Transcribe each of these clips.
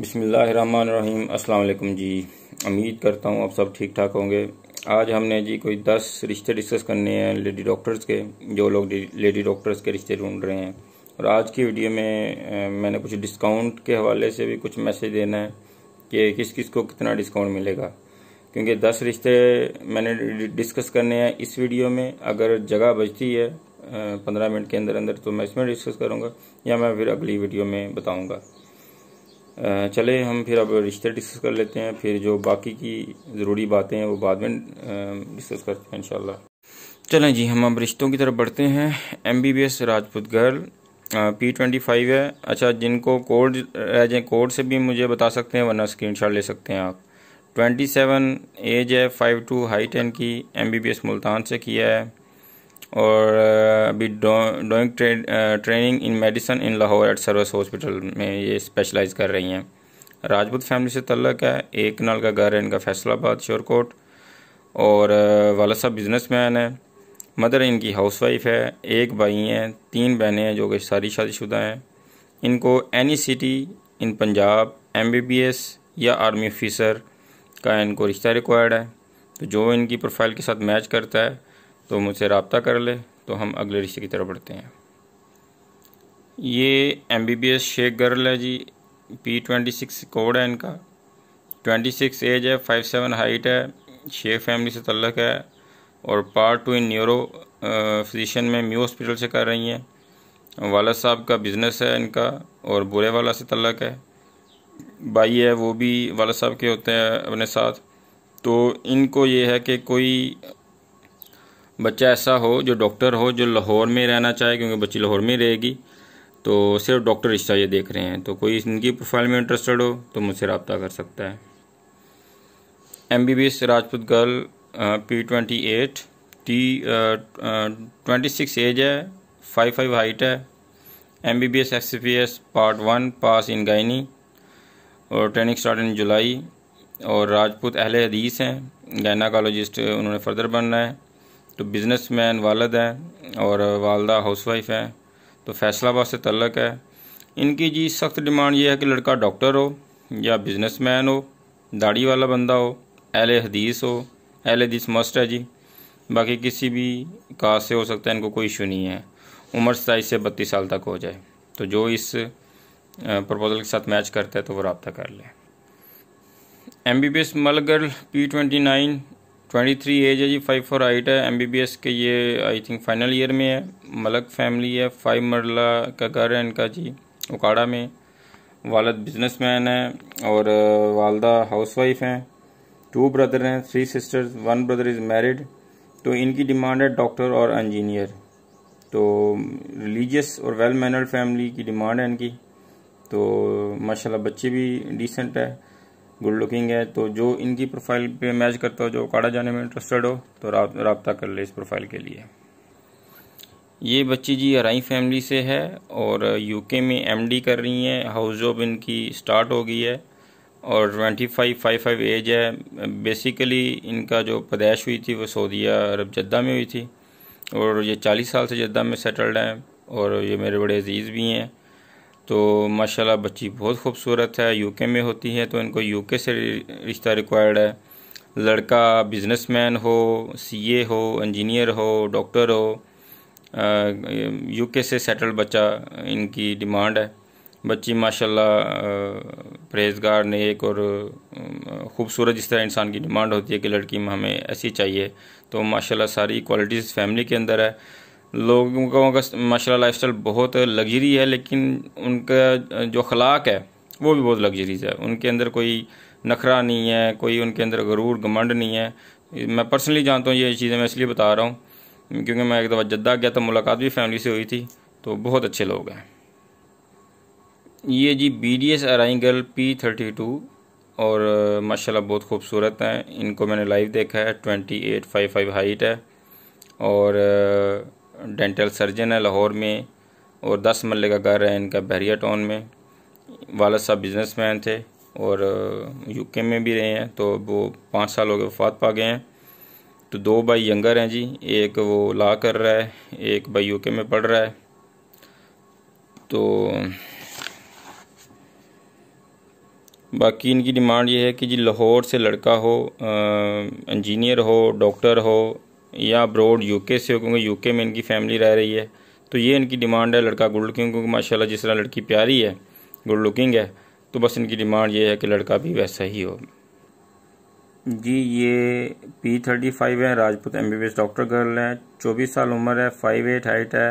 बिसमीम् अल्लाम जी उम्मीद करता हूँ आप सब ठीक ठाक होंगे आज हमने जी कोई दस रिश्ते डिस्कस करने हैं लेडी डॉक्टर्स के जो लोग लेडी डॉक्टर्स के रिश्ते ढूंढ रहे हैं और आज की वीडियो में मैंने कुछ डिस्काउंट के हवाले से भी कुछ मैसेज देना है कि किस किस को कितना डिस्काउंट मिलेगा क्योंकि दस रिश्ते मैंने डिस्कस करने हैं इस वीडियो में अगर जगह बचती है पंद्रह मिनट के अंदर अंदर तो मैं इसमें डिस्कस करूँगा या मैं फिर अगली वीडियो में बताऊँगा चले हम फिर अब रिश्ते डिस्कस कर लेते हैं फिर जो बाकी की ज़रूरी बातें हैं वो बाद में डिस्कस करते हैं इंशाल्लाह चलें जी हम अब रिश्तों की तरफ बढ़ते हैं M B B S Rajput girl P twenty five है अच्छा जिनको कोड एज ए कोड से भी मुझे बता सकते हैं वरना स्क्रीन शॉट ले सकते हैं आप ट्वेंटी सेवन एज है फाइव टू हाई टेन की M B B S Multan से किया है और अभी doing trade training in medicine in Lahore at service hospital में ये स्पेशलाइज कर रही हैं राजपूत फैमिली से तल्लक है एक नाल का घर है इनका फैसलाबाद श्योरकोट और वाला साहब बिजनेस मैन है मदर इनकी हाउस वाइफ है एक भाई हैं तीन बहनें हैं जो कि सारी शादीशुदा हैं इनको any city in Punjab M B B S या आर्मी ऑफिसर का इनको रिश्ता रिक्वायर्ड है तो जो इनकी प्रोफाइल के साथ मैच करता है तो मुझसे रबता कर ले तो हम अगले रिश्ते की तरफ बढ़ते हैं ये M B B S Sheikh girl है जी पी ट्वेंटी सिक्स कोड है इनका ट्वेंटी सिक्स एज है फाइव सेवन हाइट है शेख फैमिली से तल्लक है और part two in neuro physician में म्यू हॉस्पिटल से कर रही हैं वाला साहब का बिज़नेस है इनका और बुरे वाला से तल्लक है भाई है वो भी वाला साहब के होते हैं अपने साथ तो इनको ये है कि कोई बच्चा ऐसा हो जो डॉक्टर हो जो लाहौर में रहना चाहे क्योंकि बच्ची लाहौर में रहेगी तो सिर्फ डॉक्टर रिश्ता ये देख रहे हैं तो कोई इनकी प्रोफाइल में इंटरेस्टेड हो तो मुझसे रबता कर सकता है M B B S Rajput girl P twenty eight T twenty six age है फाइव फाइव हाइट है M B B S X P S part one pass in gynae और ट्रेनिंग स्टार्ट इन जुलाई और राजपूत अहल हदीस हैं gynaecologist उन्होंने further बनना है तो बिजनेस मैन वालद हैं और वालदा हाउस वाइफ हैं तो फैसलाबाद से तल्लक है इनकी जी सख्त डिमांड ये है कि लड़का डॉक्टर हो या बिजनेस मैन हो दाढ़ी वाला बंदा हो एल हदीस हो एल हदीस मस्ट है जी बाकी किसी भी का से हो सकता है इनको कोई इशू नहीं है उम्र सताईस से बत्तीस साल तक हो जाए तो जो इस प्रपोज़ल के साथ मैच करता है तो वो रबता कर लें एम बी बी एस मलगर्ल P twenty nine twenty three age है जी फाइव फोर हाइट है एम बी बी एस के ये आई थिंक फाइनल ईयर में है मलक फैमिली है फाइव मरला का घर है इनका जी उकाड़ा में वालद बिजनेसमैन है और वालदा हाउसवाइफ हैं टू ब्रदर हैं three sisters one brother is married तो इनकी डिमांड है डॉक्टर और इंजीनियर तो रिलीजियस और वेल मैनर्ड फैमिली की डिमांड है इनकी तो माशाल्लाह बच्चे भी डिसेंट है गुड लुकिंग है तो जो इनकी प्रोफाइल पे मैच करता हो जो काड़ा जाने में इंटरेस्टेड हो तो रबता कर ले इस प्रोफाइल के लिए ये बच्ची जी अराई फैमिली से है और यूके में एमडी कर रही हैं हाउस जॉब इनकी स्टार्ट हो गई है और twenty five five five age है बेसिकली इनका जो पैदाइश हुई थी वो सऊदिया अरब जद्दा में हुई थी और ये चालीस साल से जद्दा में सेटल्ड हैं और ये मेरे बड़े अजीज़ भी हैं तो माशाल्लाह बच्ची बहुत खूबसूरत है यूके में होती है तो इनको यूके से रिश्ता रिक्वायर्ड है लड़का बिजनेसमैन हो सीए हो इंजीनियर हो डॉक्टर हो यूके से सेटल बच्चा इनकी डिमांड है बच्ची माशाल्लाह परहेजगार नेक और ख़ूबसूरत जिस तरह इंसान की डिमांड होती है कि लड़की में हमें ऐसी चाहिए तो माशाल्लाह सारी क्वालिटीज़ फैमिली के अंदर है लोगों का माशा लाइफ बहुत लग्जरी है लेकिन उनका जो खलाक है वो भी बहुत लग्जरीज है उनके अंदर कोई नखरा नहीं है कोई उनके अंदर गरूर घमंड नहीं है मैं पर्सनली जानता हूँ ये चीज़ें मैं इसलिए बता रहा हूँ क्योंकि मैं एक दफ़ा जद्दा गया था मुलाकात भी फैमिली से हुई थी तो बहुत अच्छे लोग हैं ये जी बी डी एस अराइंगल पी थर्टी टू और माशाल्लाह बहुत खूबसूरत हैं इनको मैंने लाइव देखा है twenty eight five five height है और डेंटल सर्जन है लाहौर में और दस मल्ले का घर है इनका बहरिया टाउन में वालद साहब मैन थे और यूके में भी रहे हैं तो वो पाँच साल हो गए वफात पा गए हैं तो दो भाई यंगर हैं जी एक वो ला कर रहा है एक भाई यूके में पढ़ रहा है तो बाकी इनकी डिमांड ये है कि जी लाहौर से लड़का हो इंजीनियर हो डॉक्टर हो या अब्रोड यूके से हो क्योंकि यूके में इनकी फैमिली रह रही है तो ये इनकी डिमांड है लड़का गुड लुकिंग क्योंकि माशाल्लाह जिस तरह लड़की प्यारी है गुड लुकिंग है तो बस इनकी डिमांड ये है कि लड़का भी वैसा ही हो जी ये पी थर्टी फाइव है Rajput M B B S doctor girl है चौबीस साल उम्र है फाइव एट हाइट है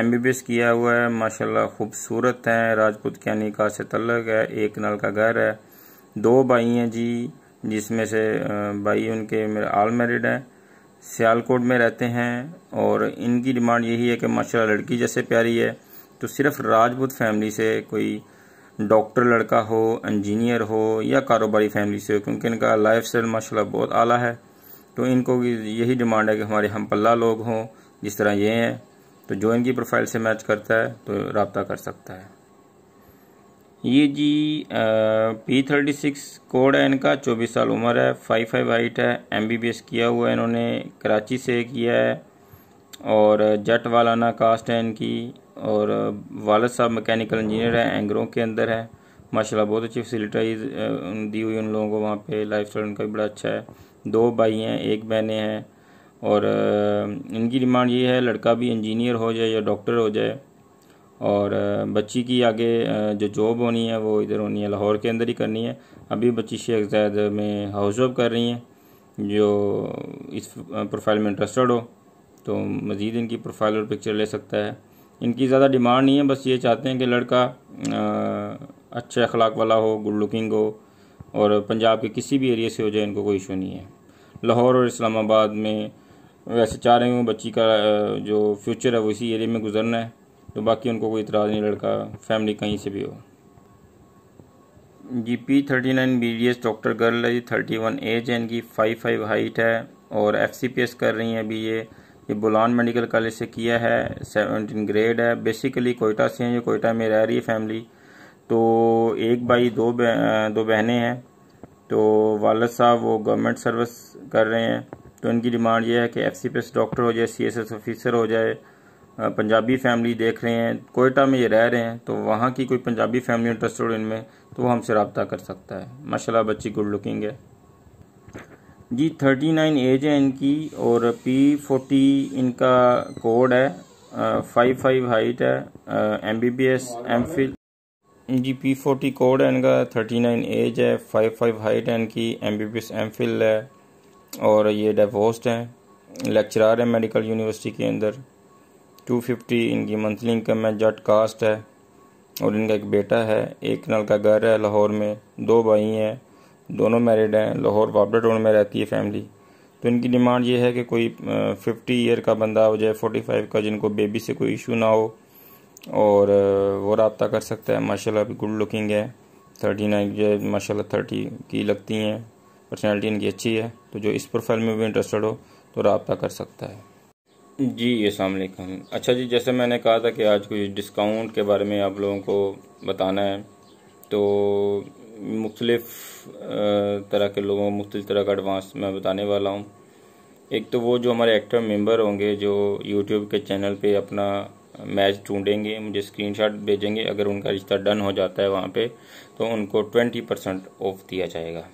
एम बी बी एस किया हुआ है माशा खूबसूरत हैं राजपूत क्या निका से तलग है एक नल का घर है दो भाई हैं जी जिसमें से भाई उनके मेरे आल मैरिड हैं सियालकोट में रहते हैं और इनकी डिमांड यही है कि माशाल्लाह लड़की जैसे प्यारी है तो सिर्फ राजपूत फैमिली से कोई डॉक्टर लड़का हो इंजीनियर हो या कारोबारी फैमिली से हो क्योंकि इनका लाइफ स्टाइल माशाला बहुत आला है तो इनको यही डिमांड है कि हमारे हम पल्ला लोग हों जिस तरह ये हैं तो जो इनकी प्रोफाइल से मैच करता है तो रबता कर सकता है ये G P thirty six code है इनका चौबीस साल उम्र है फाइव फाइव हाइट है एम बी बी एस किया हुआ है इन्होंने कराची से किया है और जट वालाना कास्ट है इनकी और वालद साहब मैकेनिकल इंजीनियर है एंग्रों के अंदर है माशाल्लाह बहुत अच्छी फैसिलिटीज दी हुई उन लोगों को वहाँ पे लाइफ स्टाइल उनका भी बड़ा अच्छा है दो भाई हैं एक बहने हैं और इनकी डिमांड ये है लड़का भी इंजीनियर हो जाए या डॉक्टर हो जाए और बच्ची की आगे जो जॉब होनी है वो इधर होनी है लाहौर के अंदर ही करनी है अभी बच्ची शेख जैद में हाउस जॉब कर रही हैं जो इस प्रोफाइल में इंटरेस्टेड हो तो मज़ीद इनकी प्रोफाइल और पिक्चर ले सकता है इनकी ज़्यादा डिमांड नहीं है बस ये चाहते हैं कि लड़का अच्छे अखलाक वाला हो गुड लुकिंग हो और पंजाब के किसी भी एरिया से हो जाए इनको कोई इशू नहीं है लाहौर और इस्लामाबाद में वैसे चाह रहे हूँ बच्ची का जो फ्यूचर है वो इसी एरिया में गुजरना है तो बाकी उनको कोई इतराज़ नहीं लड़का फैमिली कहीं से भी हो G P thirty nine B D S doctor girl है जी थर्टी वन एज है इनकी फाइव फाइव हाइट है और एफ सी पी एस कर रही हैं अभी ये ये बुलान मेडिकल कॉलेज से किया है सेवनटीन ग्रेड है बेसिकली कोयटा से हैं ये कोयटा में रह रही है फैमिली तो एक भाई दो बह, दो बहनें हैं तो वालद साहब वो गवर्नमेंट सर्विस कर रहे हैं तो इनकी डिमांड ये है कि F C P S doctor हो जाए सी एस एस ऑफिसर हो जाए पंजाबी फैमिली देख रहे हैं कोयटा में ये रह रहे हैं तो वहाँ की कोई पंजाबी फैमिली इंटरेस्टेड इनमें तो वो हमसे रबता कर सकता है माशाल्लाह बच्ची गुड लुकिंग है जी थर्टी नाइन एज है इनकी और पी फोर्टी इनका कोड है फाइव फाइव हाइट है M B B S M Phil G P forty code है इनका थर्टी नाइन एज है फाइव फाइव हाइट है इनकी M B B S M Phil है और ये डिवोर्स्ड हैं लेक्चरार है मेडिकल यूनिवर्सिटी के अंदर टू फिफ्टी इनकी मंथली इनकम है जट कास्ट है और इनका एक बेटा है एक नल का घर है लाहौर में दो भाई हैं दोनों मैरिड हैं लाहौर वापडा टाउन में रहती है फैमिली तो इनकी डिमांड ये है कि कोई फिफ्टी ईयर का बंदा हो जाए फोर्टी फाइव का जिनको बेबी से कोई इशू ना हो और वो रबता कर सकता है माशाल्लाह भी गुड लुकिंग है थर्टी नाइन जो है माशा थर्टी की लगती हैं पर्सनैलिटी इनकी अच्छी है तो जो इस प्रोफाइल में भी इंटरेस्टेड हो तो रबता कर सकता है जी असलकम अच्छा जी जैसे मैंने कहा था कि आज कुछ डिस्काउंट के बारे में आप लोगों को बताना है तो मुख्तलिफ तरह के लोगों मुख्तल तरह का एडवांस मैं बताने वाला हूँ एक तो वो जो हमारे एक्टर मेंबर होंगे जो यूट्यूब के चैनल पे अपना मैच ढूंढेंगे मुझे स्क्रीनशॉट भेजेंगे अगर उनका रिश्ता डन हो जाता है वहाँ पे तो उनको ट्वेंटी परसेंट ऑफ दिया जाएगा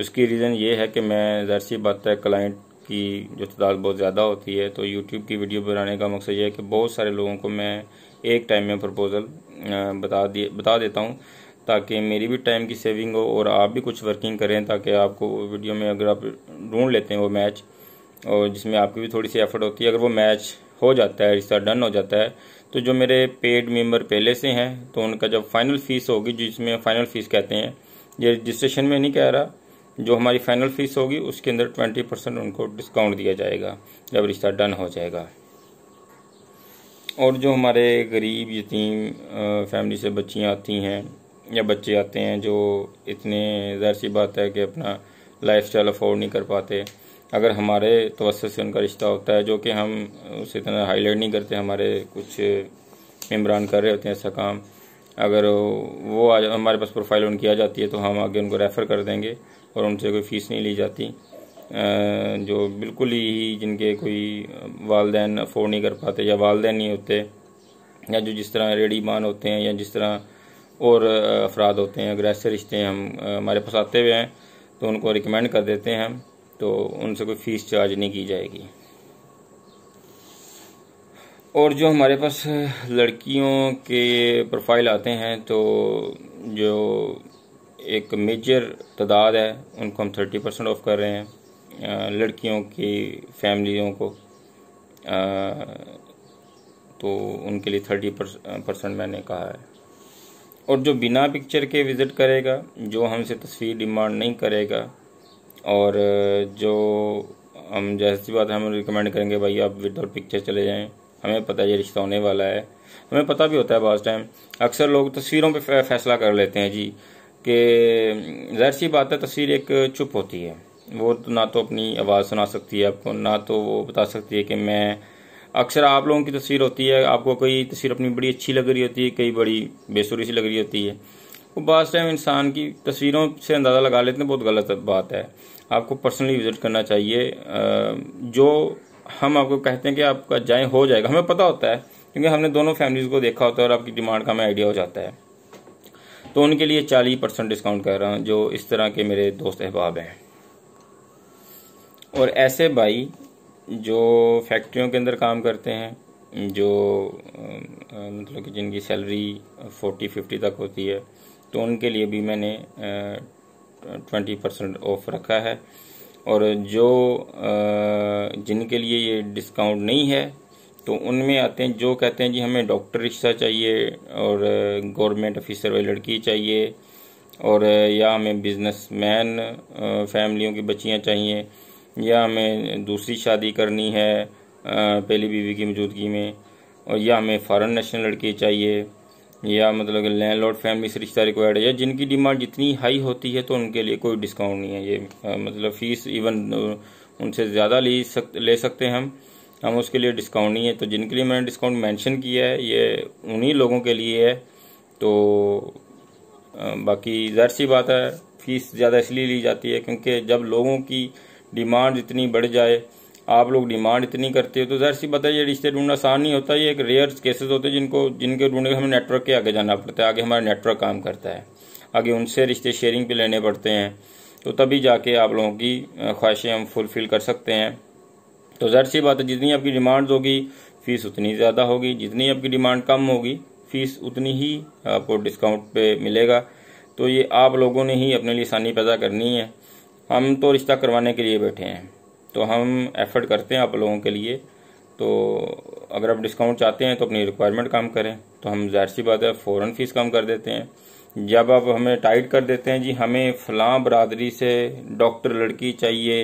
उसकी रीज़न ये है कि मैं जहर सी बात है क्लाइंट की जो तादाद बहुत ज़्यादा होती है तो यूट्यूब की वीडियो बनाने का मकसद यह है कि बहुत सारे लोगों को मैं एक टाइम में प्रपोज़ल बता दिए बता देता हूँ ताकि मेरी भी टाइम की सेविंग हो और आप भी कुछ वर्किंग करें ताकि आपको वीडियो में अगर आप ढूंढ लेते हैं वो मैच और जिसमें आपकी भी थोड़ी सी एफर्ट होती है अगर वो मैच हो जाता है रिश्ता डन हो जाता है तो जो मेरे पेड मेंबर पहले से हैं तो उनका जब फाइनल फ़ीस होगी जिसमें फ़ाइनल फ़ीस कहते हैं ये रजिस्ट्रेशन में नहीं कह रहा जो हमारी फाइनल फीस होगी उसके अंदर ट्वेंटी परसेंट उनको डिस्काउंट दिया जाएगा जब रिश्ता डन हो जाएगा और जो हमारे गरीब यतीम फैमिली से बच्चियाँ आती हैं या बच्चे आते हैं जो इतने जहर सी बात है कि अपना लाइफ स्टाइल अफोर्ड नहीं कर पाते अगर हमारे तवसत से उनका रिश्ता होता है जो कि हम उसे इतना हाईलाइट नहीं करते हमारे कुछ मम्बरान कर रहे होते हैं ऐसा काम अगर वो आज हमारे पास प्रोफाइल उनकी आ जाती है तो हम आगे उनको रेफ़र कर देंगे और उनसे कोई फ़ीस नहीं ली जाती जो बिल्कुल ही जिनके कोई वालदेन अफोर्ड नहीं कर पाते या वालदेन नहीं होते या जो जिस तरह रेडीमान होते हैं या जिस तरह और अफराद होते हैं अगर ऐसे रिश्ते हम हमारे पास आते हुए हैं तो उनको रिकमेंड कर देते हैं हम तो उनसे कोई फ़ीस चार्ज नहीं की जाएगी और जो हमारे पास लड़कियों के प्रोफाइल आते हैं तो जो एक मेजर तादाद है उनको हम थर्टी परसेंट ऑफ कर रहे हैं लड़कियों की फैमिलियों को तो उनके लिए थर्टी परसेंट मैंने कहा है और जो बिना पिक्चर के विज़िट करेगा जो हमसे तस्वीर डिमांड नहीं करेगा और जो हम जैसी बात हम रिकमेंड करेंगे भाई आप विदाउट पिक्चर चले जाएं हमें पता है ये रिश्ता होने वाला है हमें पता भी होता है बास टाइम अक्सर लोग तस्वीरों पे फैसला कर लेते हैं जी कि ज़ाहिर सी बात है तस्वीर एक चुप होती है वो तो ना तो अपनी आवाज़ सुना सकती है आपको ना तो वो बता सकती है कि मैं अक्सर आप लोगों की तस्वीर होती है आपको कई तस्वीर अपनी बड़ी अच्छी लग रही होती है कई बड़ी बेसुरी सी लग रही होती है वो बास टाइम इंसान की तस्वीरों से अंदाज़ा लगा लेते हैं बहुत गलत बात है आपको पर्सनली विज़िट करना चाहिए जो हम आपको कहते हैं कि आपका जाए हो जाएगा हमें पता होता है क्योंकि हमने दोनों फैमिलीज़ को देखा होता है और आपकी डिमांड का हमें आइडिया हो जाता है तो उनके लिए चालीस परसेंट डिस्काउंट कर रहा हूँ जो इस तरह के मेरे दोस्त अहबाब हैं और ऐसे भाई जो फैक्ट्रियों के अंदर काम करते हैं जो मतलब कि जिनकी सैलरी फोर्टी फिफ्टी तक होती है तो उनके लिए भी मैंने ट्वेंटी परसेंट ऑफ रखा है और जो जिनके लिए ये डिस्काउंट नहीं है तो उनमें आते हैं जो कहते हैं जी हमें डॉक्टर रिक्शा चाहिए और गवर्नमेंट ऑफिसर वाली लड़की चाहिए और या हमें बिजनेसमैन फैमिलियों की बच्चियाँ चाहिए या हमें दूसरी शादी करनी है पहली बीवी की मौजूदगी में और या हमें फॉरेन नेशनल लड़की चाहिए या मतलब लैंड लॉर्ड फैमिली से रिश्ता रिक्वायर्ड है या जिनकी डिमांड जितनी हाई होती है तो उनके लिए कोई डिस्काउंट नहीं है ये मतलब फ़ीस इवन उनसे ज़्यादा ले सक ले सकते हैं हम हम उसके लिए डिस्काउंट नहीं है तो जिनके लिए मैंने डिस्काउंट मेंशन किया है ये उन्हीं लोगों के लिए है तो बाकी जहर सी बात है फ़ीस ज़्यादा इसलिए ली जाती है क्योंकि जब लोगों की डिमांड इतनी बढ़ जाए आप लोग डिमांड इतनी करते हो तो ज़हर सी बात है ये रिश्ते ढूंढना आसान नहीं होता ये एक रेयर केसेस होते हैं जिनको जिनके ढूंढने हमें नेटवर्क के आगे जाना पड़ता है आगे हमारा नेटवर्क काम करता है आगे उनसे रिश्ते शेयरिंग पे लेने पड़ते हैं तो तभी जाके आप लोगों की ख्वाहिशें हम फुलफ़िल कर सकते हैं तो जहर सी बात है जितनी आपकी डिमांड होगी फीस उतनी ज़्यादा होगी जितनी आपकी डिमांड कम होगी फीस उतनी ही आपको डिस्काउंट पे मिलेगा तो ये आप लोगों ने ही अपने लिए आसानी पैदा करनी है हम तो रिश्ता करवाने के लिए बैठे हैं तो हम एफर्ट करते हैं आप लोगों के लिए तो अगर आप डिस्काउंट चाहते हैं तो अपनी रिक्वायरमेंट कम करें तो हम जाहिर सी बात है फ़ौरन फ़ीस कम कर देते हैं जब आप हमें टाइट कर देते हैं जी हमें फलां बरदरी से डॉक्टर लड़की चाहिए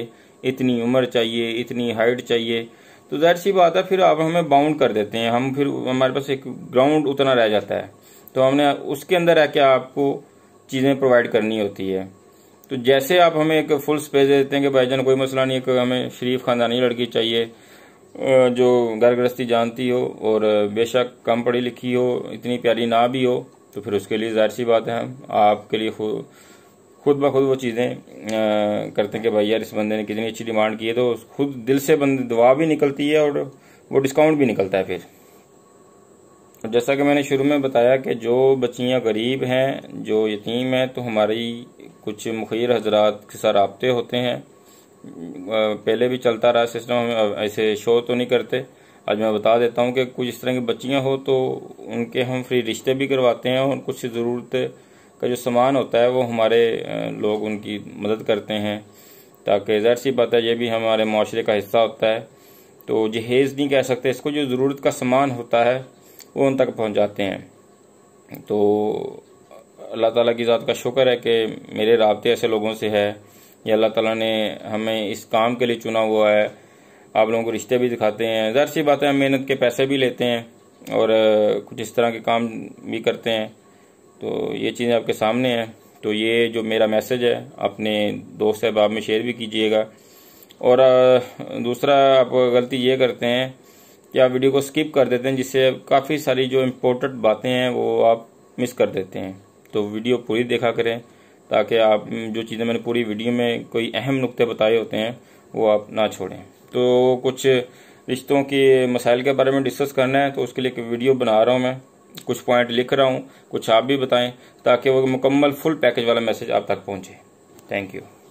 इतनी उम्र चाहिए इतनी हाइट चाहिए तो जाहिर सी बात है फिर आप हमें बाउंड कर देते हैं हम फिर हमारे पास एक ग्राउंड उतना रह जाता है तो हमने उसके अंदर रह के आपको चीज़ें प्रोवाइड करनी होती है तो जैसे आप हमें एक फुल स्पेस दे देते हैं कि भाईजान कोई मसला नहीं है हमें शरीफ ख़ानदानी लड़की चाहिए जो घर गृहस्थी जानती हो और बेशक कम पढ़ी लिखी हो इतनी प्यारी ना भी हो तो फिर उसके लिए जाहिर सी बात है हम आपके लिए खुद ब खुद वो चीज़ें करते हैं कि भाई यार इस बंदे ने कितनी अच्छी डिमांड की है तो खुद दिल से बंदे दुआ भी निकलती है और वो डिस्काउंट भी निकलता है फिर और जैसा कि मैंने शुरू में बताया कि जो बच्चियाँ गरीब हैं जो यतीम हैं तो हमारी कुछ मुखिर हजरात के साथ रबते होते हैं पहले भी चलता रहा सिस्टम हम ऐसे शो तो नहीं करते आज मैं बता देता हूँ कि कुछ इस तरह की बच्चियाँ हो तो उनके हम फ्री रिश्ते भी करवाते हैं और कुछ जरूरतें का जो सामान होता है वो हमारे लोग उनकी मदद करते हैं ताकि जहर सी बात है ये भी हमारे माशरे का हिस्सा होता है तो जहेज़ नहीं कह सकते इसको जो ज़रूरत का सामान होता है वो उन तक पहुँचाते हैं तो अल्लाह ताला की ज़ात का शुक्र है कि मेरे रबते ऐसे लोगों से है या अल्लाह ताला ने हमें इस काम के लिए चुना हुआ है आप लोगों को रिश्ते भी दिखाते हैं जहर सी है हम मेहनत के पैसे भी लेते हैं और कुछ इस तरह के काम भी करते हैं तो ये चीज़ें आपके सामने हैं तो ये जो मेरा मैसेज है अपने दोस्त अहबाब में शेयर भी कीजिएगा और दूसरा आप गलती ये करते हैं कि आप वीडियो को स्किप कर देते हैं जिससे काफ़ी सारी जो इम्पोर्टेंट बातें हैं वो आप मिस कर देते हैं तो वीडियो पूरी देखा करें ताकि आप जो चीज़ें मैंने पूरी वीडियो में कोई अहम नुक्ते बताए होते हैं वो आप ना छोड़ें तो कुछ रिश्तों के मसाइल के बारे में डिस्कस करना है तो उसके लिए एक वीडियो बना रहा हूँ मैं कुछ पॉइंट लिख रहा हूँ कुछ आप भी बताएं ताकि वो मुकम्मल फुल पैकेज वाला मैसेज आप तक पहुँचे थैंक यू